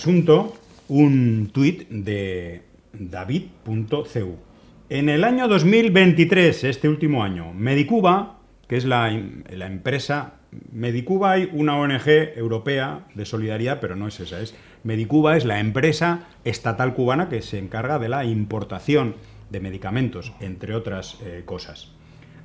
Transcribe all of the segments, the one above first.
asunto un tuit de david.cu. En el año 2023, este último año, Medicuba, que es la, empresa Medicuba hay una ONG europea de solidaridad, pero no es esa, es Medicuba es la empresa estatal cubana que se encarga de la importación de medicamentos, entre otras eh, cosas.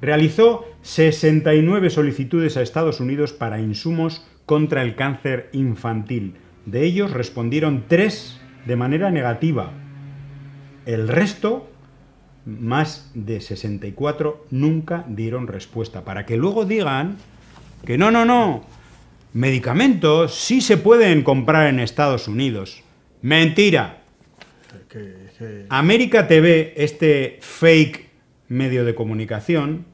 Realizó 69 solicitudes a Estados Unidos para insumos contra el cáncer infantil, de ellos respondieron tres de manera negativa. El resto, más de 64, nunca dieron respuesta. Para que luego digan que no, no, no, medicamentos sí se pueden comprar en Estados Unidos. Mentira. América TV, este fake medio de comunicación,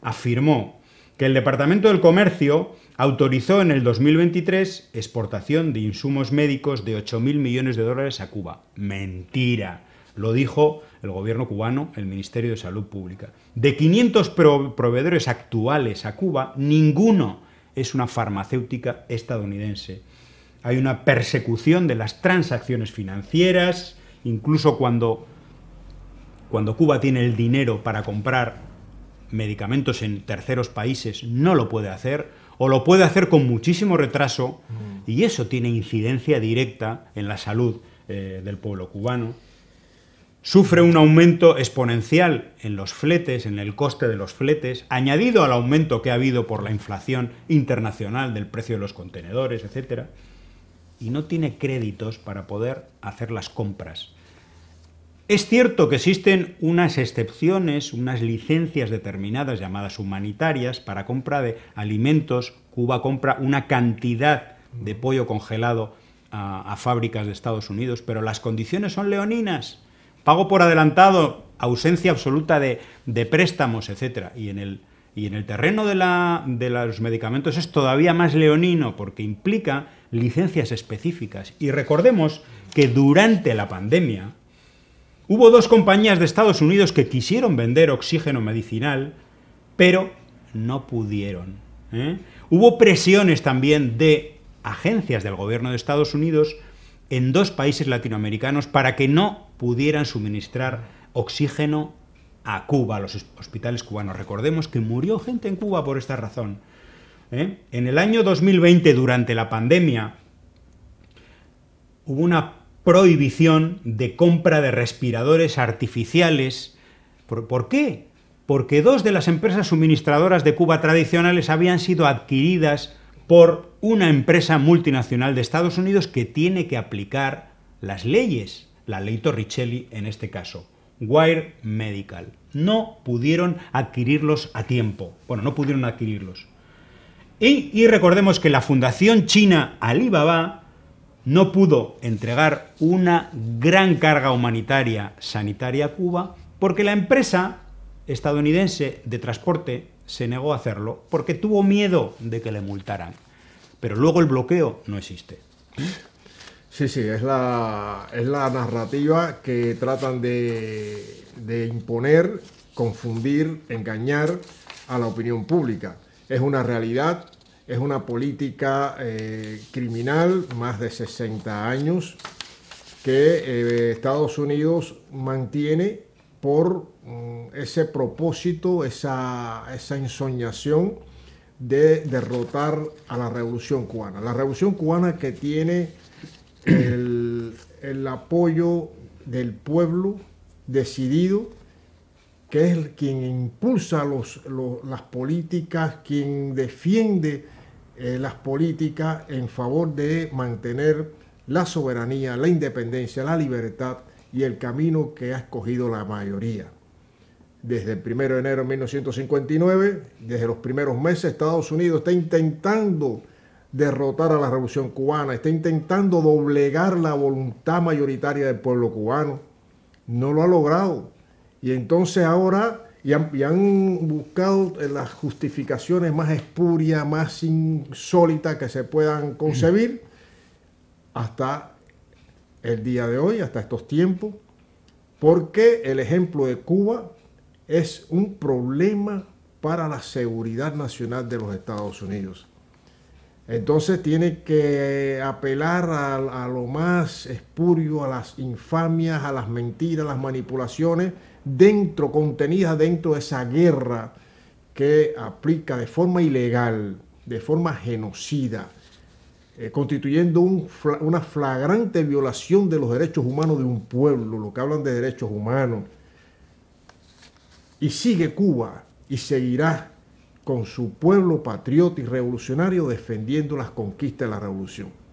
afirmó que el Departamento del Comercio autorizó en el 2023 exportación de insumos médicos de 8.000 millones de dólares a Cuba. Mentira. Lo dijo el gobierno cubano, el Ministerio de Salud Pública. De 500 proveedores actuales a Cuba, ninguno es una farmacéutica estadounidense. Hay una persecución de las transacciones financieras, incluso cuando, cuando Cuba tiene el dinero para comprar medicamentos en terceros países no lo puede hacer o lo puede hacer con muchísimo retraso mm. y eso tiene incidencia directa en la salud eh, del pueblo cubano. Sufre un aumento exponencial en los fletes, en el coste de los fletes, añadido al aumento que ha habido por la inflación internacional del precio de los contenedores, etc. Y no tiene créditos para poder hacer las compras es cierto que existen unas excepciones, unas licencias determinadas llamadas humanitarias para compra de alimentos. Cuba compra una cantidad de pollo congelado a, fábricas de Estados Unidos, pero las condiciones son leoninas. Pago por adelantado, ausencia absoluta de, préstamos, etc. Y en el, terreno de los medicamentos es todavía más leonino porque implica licencias específicas. Y recordemos que durante la pandemia, Hubo dos compañías de Estados Unidos que quisieron vender oxígeno medicinal, pero no pudieron. ¿eh? Hubo presiones también de agencias del gobierno de Estados Unidos en dos países latinoamericanos para que no pudieran suministrar oxígeno a Cuba, a los hospitales cubanos. Recordemos que murió gente en Cuba por esta razón. ¿eh? En el año 2020, durante la pandemia, hubo una prohibición de compra de respiradores artificiales. ¿Por, qué? Porque dos de las empresas suministradoras de Cuba tradicionales habían sido adquiridas por una empresa multinacional de Estados Unidos que tiene que aplicar las leyes, la ley Torricelli en este caso, Wire Medical. No pudieron adquirirlos a tiempo. Bueno, no pudieron adquirirlos. y recordemos que la Fundación China Alibaba no pudo entregar una gran carga humanitaria sanitaria a Cuba porque la empresa estadounidense de transporte se negó a hacerlo porque tuvo miedo de que le multaran. Pero luego el bloqueo no existe. Sí, sí, es la, es la narrativa que tratan de, de imponer, confundir, engañar a la opinión pública. Es una realidad es una política eh, criminal, más de 60 años, que eh, Estados Unidos mantiene por mm, ese propósito, esa, esa ensoñación de derrotar a la revolución cubana. La revolución cubana que tiene el, apoyo del pueblo decidido, que es quien impulsa las políticas, quien defiende eh, las políticas en favor de mantener la soberanía, la independencia, la libertad y el camino que ha escogido la mayoría. Desde el 1 de enero de 1959, desde los primeros meses, Estados Unidos está intentando derrotar a la revolución cubana, está intentando doblegar la voluntad mayoritaria del pueblo cubano. No lo ha logrado. Y entonces ahora y han, buscado eh, las justificaciones más espurias, más insólitas que se puedan concebir hasta el día de hoy, hasta estos tiempos, porque el ejemplo de Cuba es un problema para la seguridad nacional de los Estados Unidos. Entonces tiene que apelar a, lo más espurio, a las infamias, a las mentiras, a las manipulaciones dentro, contenidas dentro de esa guerra que aplica de forma ilegal, de forma genocida, eh, constituyendo una flagrante violación de los derechos humanos de un pueblo, lo que hablan de derechos humanos. Y sigue Cuba y seguirá con su pueblo patriota y revolucionario defendiendo las conquistas de la revolución.